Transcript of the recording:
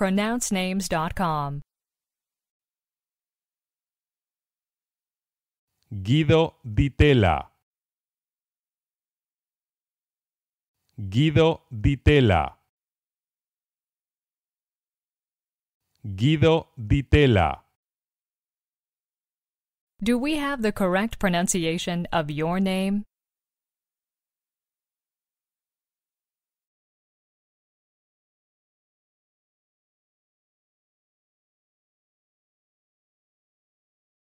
pronouncenames.com. Guido Ditela. Guido Ditela. Guido Ditela. Do we have the correct pronunciation of your name?